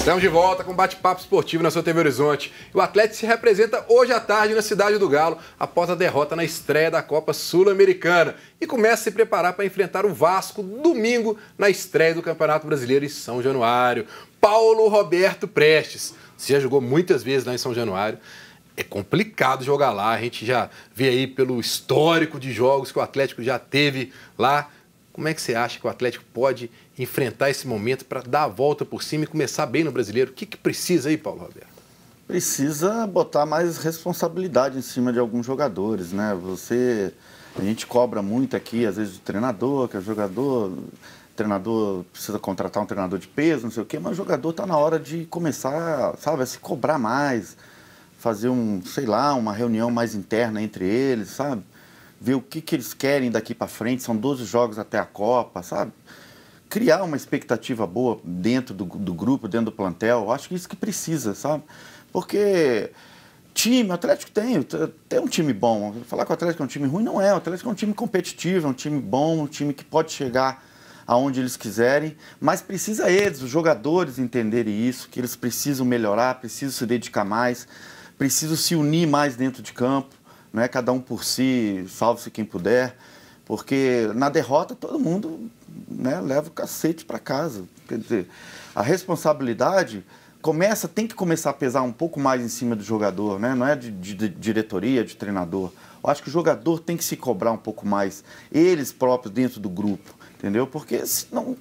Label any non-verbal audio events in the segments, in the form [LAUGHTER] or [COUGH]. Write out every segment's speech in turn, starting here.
Estamos de volta com bate-papo esportivo na sua TV Horizonte. O Atlético se representa hoje à tarde na Cidade do Galo, após a derrota na estreia da Copa Sul-Americana. E começa a se preparar para enfrentar o Vasco domingo na estreia do Campeonato Brasileiro em São Januário. Paulo Roberto Prestes. Você já jogou muitas vezes lá em São Januário. É complicado jogar lá. A gente já vê aí pelo histórico de jogos que o Atlético já teve lá como é que você acha que o Atlético pode enfrentar esse momento para dar a volta por cima e começar bem no brasileiro? O que, que precisa aí, Paulo Roberto? Precisa botar mais responsabilidade em cima de alguns jogadores, né? Você. A gente cobra muito aqui, às vezes, o treinador, que é jogador treinador precisa contratar um treinador de peso, não sei o quê, mas o jogador está na hora de começar, sabe, a se cobrar mais, fazer um, sei lá, uma reunião mais interna entre eles, sabe? ver o que, que eles querem daqui para frente. São 12 jogos até a Copa, sabe? Criar uma expectativa boa dentro do, do grupo, dentro do plantel. Acho que é isso que precisa, sabe? Porque time, o Atlético tem, tem um time bom. Falar que o Atlético é um time ruim não é. O Atlético é um time competitivo, é um time bom, um time que pode chegar aonde eles quiserem, mas precisa eles, os jogadores, entenderem isso, que eles precisam melhorar, precisam se dedicar mais, precisam se unir mais dentro de campo não é cada um por si, salve-se quem puder, porque na derrota todo mundo né, leva o cacete para casa. Quer dizer, a responsabilidade começa, tem que começar a pesar um pouco mais em cima do jogador, né? não é de, de, de diretoria, de treinador. Eu acho que o jogador tem que se cobrar um pouco mais, eles próprios dentro do grupo, entendeu? Porque senão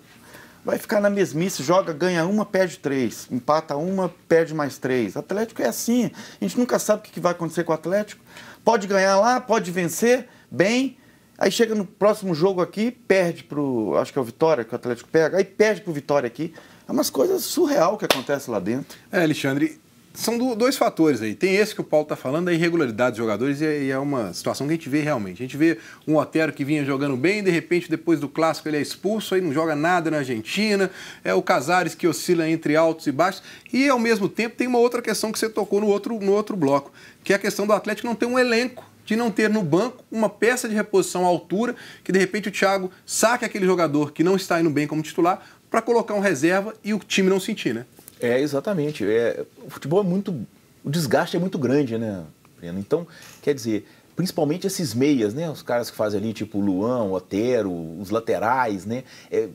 vai ficar na mesmice, joga, ganha uma, perde três, empata uma, perde mais três. Atlético é assim, a gente nunca sabe o que vai acontecer com o Atlético. Pode ganhar lá, pode vencer, bem. Aí chega no próximo jogo aqui, perde pro. Acho que é o Vitória que o Atlético pega, aí perde pro Vitória aqui. É umas coisas surreal que acontece lá dentro. É, Alexandre, são do, dois fatores aí. Tem esse que o Paulo está falando, a irregularidade dos jogadores, e é, e é, uma situação que a gente vê realmente. A gente vê um Otero que vinha jogando bem, de repente, depois do clássico, ele é expulso, aí não joga nada na Argentina. É o Casares que oscila entre altos e baixos. E, ao mesmo tempo, tem uma outra questão que você tocou no outro, no outro bloco, que é a questão do Atlético não ter um elenco de não ter no banco uma peça de reposição à altura, que de repente o Thiago saque aquele jogador que não está indo bem como titular para colocar um reserva e o time não sentir, né? É, exatamente. É, o futebol é muito. O desgaste é muito grande, né, Breno? Então, quer dizer, principalmente esses meias, né? Os caras que fazem ali, tipo Luan, Otero, os laterais, né? É,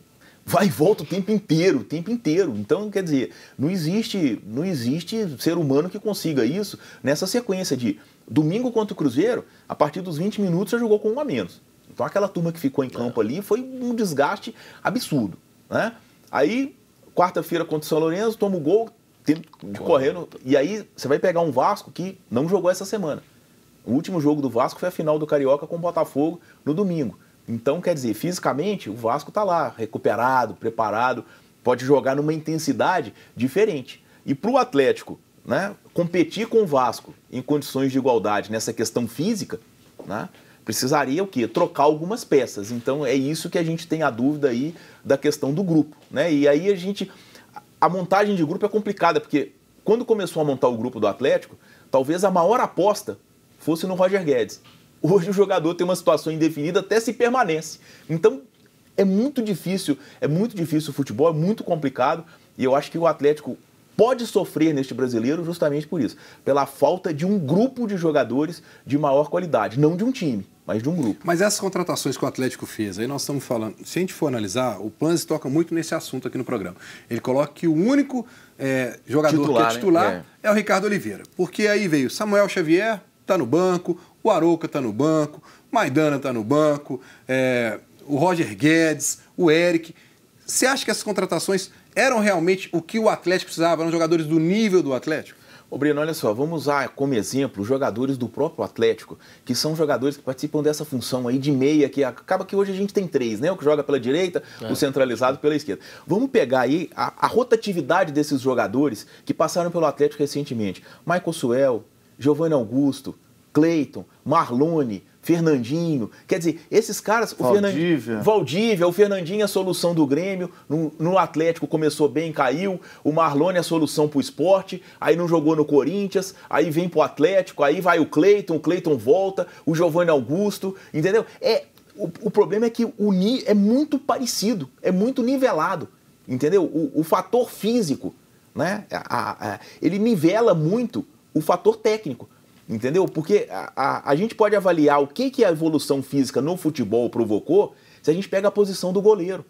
vai e volta o tempo inteiro, o tempo inteiro. Então, quer dizer, não existe, não existe ser humano que consiga isso nessa sequência de domingo contra o Cruzeiro, a partir dos 20 minutos jogou com um a menos. Então aquela turma que ficou em campo é. ali foi um desgaste absurdo, né? Aí quarta-feira contra o São Lourenço, toma o gol, tempo de correr. e aí você vai pegar um Vasco que não jogou essa semana. O último jogo do Vasco foi a final do Carioca com o Botafogo no domingo. Então, quer dizer, fisicamente o Vasco está lá, recuperado, preparado, pode jogar numa intensidade diferente. E para o Atlético né, competir com o Vasco em condições de igualdade nessa questão física, né, precisaria o quê? Trocar algumas peças. Então é isso que a gente tem a dúvida aí da questão do grupo, né? E aí a gente a montagem de grupo é complicada, porque quando começou a montar o grupo do Atlético, talvez a maior aposta fosse no Roger Guedes. Hoje o jogador tem uma situação indefinida até se permanece. Então é muito difícil, é muito difícil o futebol, é muito complicado, e eu acho que o Atlético pode sofrer neste brasileiro justamente por isso, pela falta de um grupo de jogadores de maior qualidade, não de um time, mas de um grupo. Mas essas contratações que o Atlético fez, aí nós estamos falando, se a gente for analisar, o Planz toca muito nesse assunto aqui no programa. Ele coloca que o único é, jogador titular, que é titular né? é. é o Ricardo Oliveira, porque aí veio Samuel Xavier, tá no banco, o Arouca tá no banco, Maidana tá no banco, é, o Roger Guedes, o Eric. Você acha que essas contratações eram realmente o que o Atlético precisava? Eram jogadores do nível do Atlético? Ô, Breno, olha só, vamos usar como exemplo os jogadores do próprio Atlético, que são jogadores que participam dessa função aí de meia, que acaba que hoje a gente tem três, né? O que joga pela direita, é. o centralizado pela esquerda. Vamos pegar aí a, a rotatividade desses jogadores que passaram pelo Atlético recentemente. Michael Suel, Giovanni Augusto, Cleiton, Marlone, Fernandinho. Quer dizer, esses caras. Valdívia. O Valdívia, o Fernandinho é a solução do Grêmio. No, no, Atlético começou bem, caiu. O Marlone é a solução pro esporte. Aí não jogou no Corinthians. Aí vem pro Atlético. Aí vai o Cleiton. O Cleiton volta. O Giovanni Augusto. Entendeu? É. O, o problema é que o Ni é muito parecido, é muito nivelado, entendeu? O, o fator físico, né? A, a, a, ele nivela muito o fator técnico. Entendeu? Porque a, a, a gente pode avaliar o que, que a evolução física no futebol provocou se a gente pega a posição do goleiro.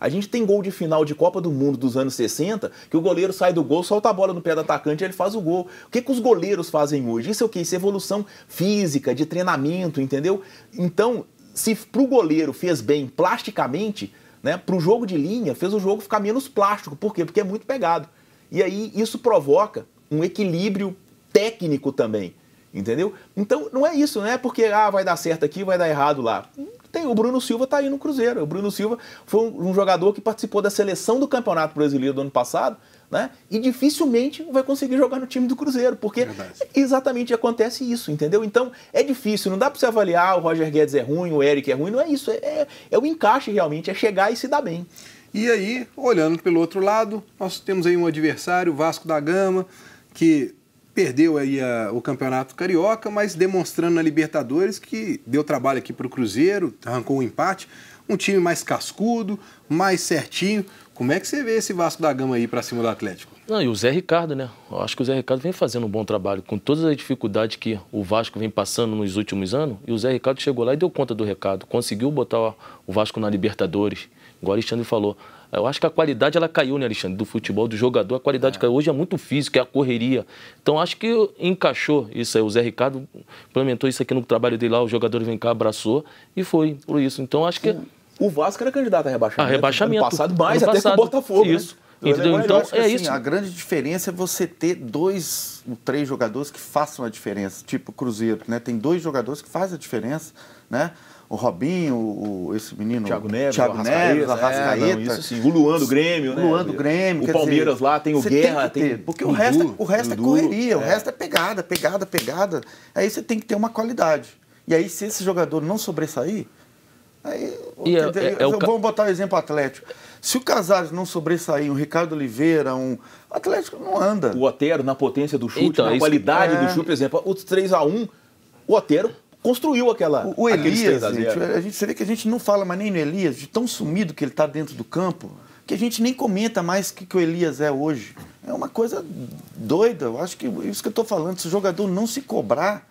A gente tem gol de final de Copa do Mundo dos anos 60, que o goleiro sai do gol, solta a bola no pé do atacante e ele faz o gol. O que, que os goleiros fazem hoje? Isso é o que? Isso é evolução física, de treinamento, entendeu? Então, se pro goleiro fez bem plasticamente, né, pro jogo de linha fez o jogo ficar menos plástico. Por quê? Porque é muito pegado. E aí isso provoca um equilíbrio técnico também. Entendeu? Então não é isso, não é porque ah, vai dar certo aqui, vai dar errado lá. Tem, o Bruno Silva está aí no Cruzeiro. O Bruno Silva foi um, um jogador que participou da seleção do Campeonato Brasileiro do ano passado, né? E dificilmente vai conseguir jogar no time do Cruzeiro, porque Verdade. exatamente acontece isso, entendeu? Então é difícil, não dá para você avaliar o Roger Guedes é ruim, o Eric é ruim, não é isso, é, é, é o encaixe realmente, é chegar e se dar bem. E aí, olhando pelo outro lado, nós temos aí um adversário, o Vasco da Gama, que perdeu aí a, o Campeonato Carioca, mas demonstrando na Libertadores que deu trabalho aqui para o Cruzeiro, arrancou um empate. Um time mais cascudo, mais certinho. Como é que você vê esse Vasco da Gama aí para cima do Atlético? Não, e o Zé Ricardo, né? Eu acho que o Zé Ricardo vem fazendo um bom trabalho, com todas as dificuldades que o Vasco vem passando nos últimos anos, e o Zé Ricardo chegou lá e deu conta do recado, conseguiu botar o Vasco na Libertadores, igual o Alexandre falou. Eu acho que a qualidade ela caiu, né, Alexandre? Do futebol, do jogador, a qualidade é. caiu. Hoje é muito físico, é a correria. Então acho que encaixou isso aí. O Zé Ricardo implementou isso aqui no trabalho dele lá, o jogador vem cá, abraçou e foi por isso. Então acho que. O Vasco era candidato a rebaixamento. A rebaixamento. Né, ano passado, mais ano até passado, o Botafogo. Né? Isso. Né? Entendeu? Então, é assim, isso. A grande diferença é você ter dois ou três jogadores que façam a diferença, tipo Cruzeiro, né? Tem dois jogadores que fazem a diferença, né? o Robinho, o, esse menino. Thiago Neves, Thiago Neves, Arrascaeta. É, não, isso sim. O Luan do Grêmio, né? O Luan do Grêmio. O Palmeiras dizer, lá tem o Guerra. Tem, tem porque o, é, o resto, o resto é correria, é. o resto é pegada, pegada, pegada. Aí você tem que ter uma qualidade. E aí, se esse jogador não sobressair, aí. É, entendeu? É, é, Vamos botar o um exemplo Atlético. Se o Casares não sobressair, um Ricardo Oliveira, um. O Atlético não anda. O Otero, na potência do chute, então, na é qualidade é... do chute, por exemplo, os 3 a 1 o Otero construiu aquela. O, o Elias, gente, a gente, você vê que a gente não fala mais nem no Elias, de tão sumido que ele está dentro do campo, que a gente nem comenta mais o que, que o Elias é hoje. É uma coisa doida. Eu acho que isso que eu estou falando, se o jogador não se cobrar,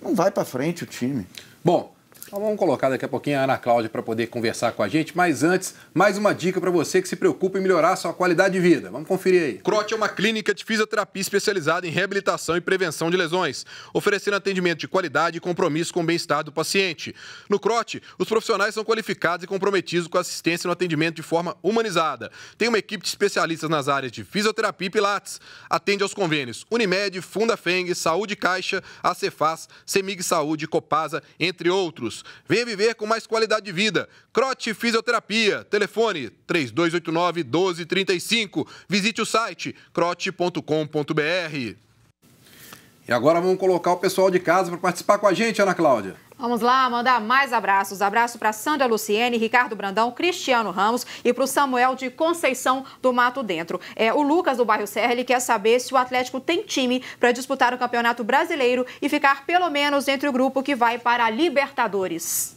não vai para frente o time. Bom, então vamos colocar daqui a pouquinho a Ana Cláudia para poder conversar com a gente, mas antes, mais uma dica para você que se preocupa em melhorar sua qualidade de vida. Vamos conferir aí. Crote é uma clínica de fisioterapia especializada em reabilitação e prevenção de lesões, oferecendo atendimento de qualidade e compromisso com o bem-estar do paciente. No Crote, os profissionais são qualificados e comprometidos com a assistência no atendimento de forma humanizada. Tem uma equipe de especialistas nas áreas de fisioterapia e pilates. Atende aos convênios Unimed, Fundafeng, Saúde Caixa, Acefaz, Semig Saúde, Copasa, entre outros. Venha viver com mais qualidade de vida. Crote Fisioterapia, telefone 3289 1235. Visite o site crote.com.br. E agora vamos colocar o pessoal de casa para participar com a gente, Ana Cláudia. Vamos lá, mandar mais abraços. Abraço para Sandra Luciene, Ricardo Brandão, Cristiano Ramos e para o Samuel de Conceição do Mato Dentro. É, o Lucas do bairro Serra ele quer saber se o Atlético tem time para disputar o Campeonato Brasileiro e ficar pelo menos entre o grupo que vai para a Libertadores.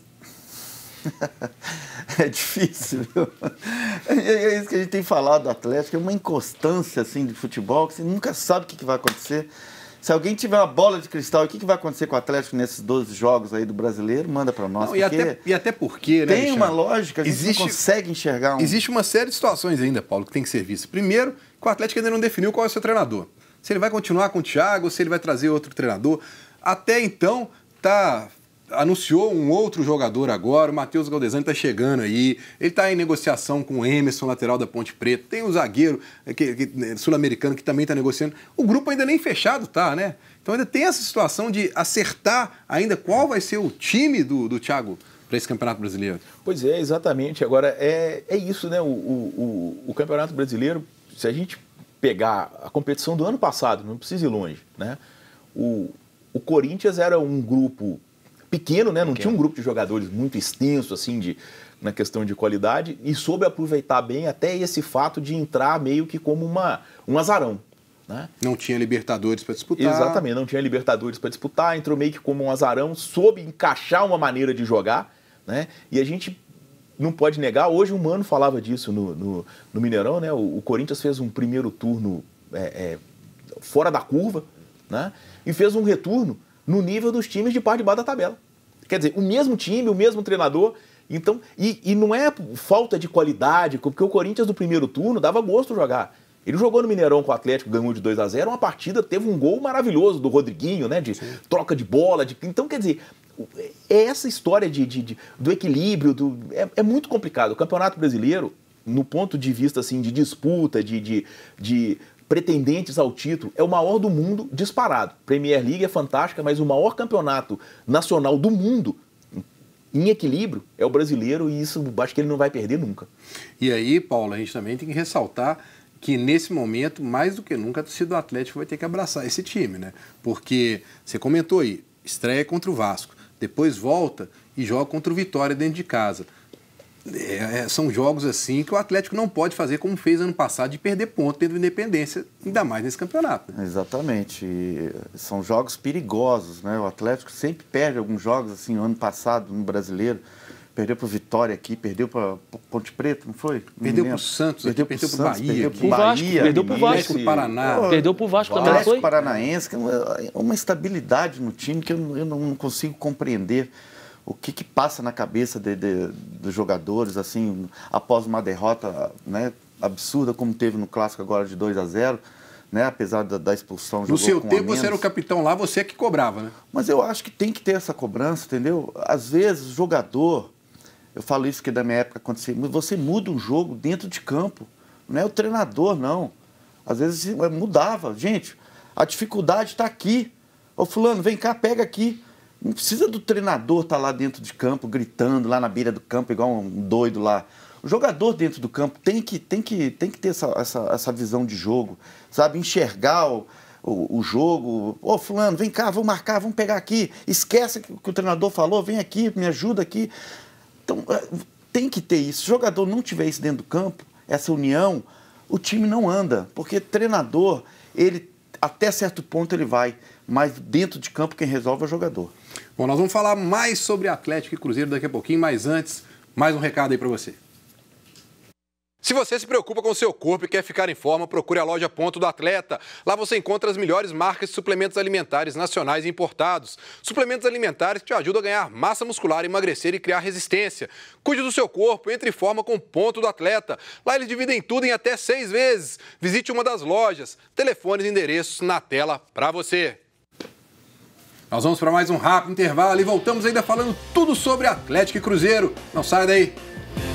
[LAUGHS] É difícil, viu? É, é isso que a gente tem falado do Atlético, é uma inconstância assim de futebol que você nunca sabe o que vai acontecer. Se alguém tiver uma bola de cristal, o que, que vai acontecer com o Atlético nesses 12 jogos aí do brasileiro? Manda para nós. Não, e, até, e até porque, né? Tem uma lógica, a gente existe, não consegue enxergar um... Existe uma série de situações ainda, Paulo, que tem que ser vista. Primeiro, que o Atlético ainda não definiu qual é o seu treinador. Se ele vai continuar com o Thiago, se ele vai trazer outro treinador. Até então, tá anunciou um outro jogador agora, o Matheus Galdesani está chegando aí, ele está em negociação com o Emerson, lateral da Ponte Preta, tem um zagueiro é, né, sul-americano que também está negociando. O grupo ainda nem fechado tá, né? Então ainda tem essa situação de acertar ainda qual vai ser o time do, do Thiago para esse Campeonato Brasileiro. Pois é, exatamente. Agora, é, é isso, né? O, o, o, o Campeonato Brasileiro, se a gente pegar a competição do ano passado, não precisa ir longe, né? O, o Corinthians era um grupo pequeno, né? Não pequeno. tinha um grupo de jogadores muito extenso, assim, de, na questão de qualidade, e soube aproveitar bem até esse fato de entrar meio que como uma, um azarão. Né? Não tinha Libertadores para disputar. Exatamente, não tinha Libertadores para disputar, entrou meio que como um azarão, soube encaixar uma maneira de jogar, né? E a gente não pode negar, hoje o Mano falava disso no, no, no Mineirão, né? O, o, Corinthians fez um primeiro turno é, é, fora da curva, né? E fez um retorno no nível dos times de par de baixo da tabela. Quer dizer, o mesmo time, o mesmo treinador. Então, e, e não é falta de qualidade, porque o Corinthians do primeiro turno dava gosto jogar. Ele jogou no Mineirão com o Atlético, ganhou de 2 a 0 uma partida, teve um gol maravilhoso do Rodriguinho, né? De Sim. troca de bola. De... Então, quer dizer, é essa história de, de, de do equilíbrio, do... É, é, muito complicado. O Campeonato Brasileiro, no ponto de vista assim, de disputa, de, de, de pretendentes ao título, é o maior do mundo disparado. Premier League é fantástica, mas o maior campeonato nacional do mundo em equilíbrio é o brasileiro e isso acho que ele não vai perder nunca. E aí, Paulo, a gente também tem que ressaltar que nesse momento, mais do que nunca, a torcida do Atlético vai ter que abraçar esse time, né? Porque você comentou aí, estreia contra o Vasco, depois volta e joga contra o Vitória dentro de casa. É, é, são jogos assim que o Atlético não pode fazer como fez ano passado de perder ponto dentro Independência, ainda mais nesse campeonato. Né? Exatamente. E eh, são jogos perigosos, né? O Atlético sempre perde alguns jogos assim, ano passado no Brasileiro, perdeu para o Vitória aqui, perdeu para Ponte Preta, não foi? Perdeu para o Santos, perdeu para o Bahia, perdeu para o Bahia, perdeu para o Vasco, perdeu para Paraná, Pô, perdeu para o Vasco também Vasco, foi. Paranaense, é uma, é uma instabilidade no time que eu, eu não consigo compreender o que, que passa na cabeça de, de, dos jogadores, assim, após uma derrota né, absurda, como teve no Clássico agora de 2 a 0 né? Apesar da, da expulsão. No seu tempo você era o capitão lá, você é que cobrava, né? Mas eu acho que tem que ter essa cobrança, entendeu? Às vezes o jogador, eu falo isso que é da minha época aconteceu você muda um jogo dentro de campo, não é o treinador, não. Às vezes é, mudava, gente, a dificuldade está aqui. Ô fulano, vem cá, pega aqui. Não precisa do treinador estar tá lá dentro de campo, gritando lá na beira do campo, igual um doido lá. O jogador dentro do campo tem que, tem que, tem que ter essa, essa, essa visão de jogo, sabe? Enxergar o, o, o jogo. Ô, oh, Fulano, vem cá, vamos marcar, vamos pegar aqui. Esquece que, que o treinador falou, vem aqui, me ajuda aqui. Então, é, tem que ter isso. Se o jogador não tiver isso dentro do campo, essa união, o time não anda. Porque treinador, ele até certo ponto ele vai, mas dentro de campo quem resolve é o jogador. Bom, nós vamos falar mais sobre Atlético e Cruzeiro daqui a pouquinho, mas antes, mais um recado aí para você. Se você se preocupa com seu corpo e quer ficar em forma, procure a loja Ponto do Atleta. Lá você encontra as melhores marcas de suplementos alimentares nacionais e importados. Suplementos alimentares que te ajudam a ganhar massa muscular, emagrecer e criar resistência. Cuide do seu corpo, entre em forma com Ponto do Atleta. Lá eles dividem tudo em até seis vezes. Visite uma das lojas. Telefones e endereços na tela para você. Nós vamos para mais um rápido intervalo e voltamos ainda falando tudo sobre Atlético e Cruzeiro. Não sai daí!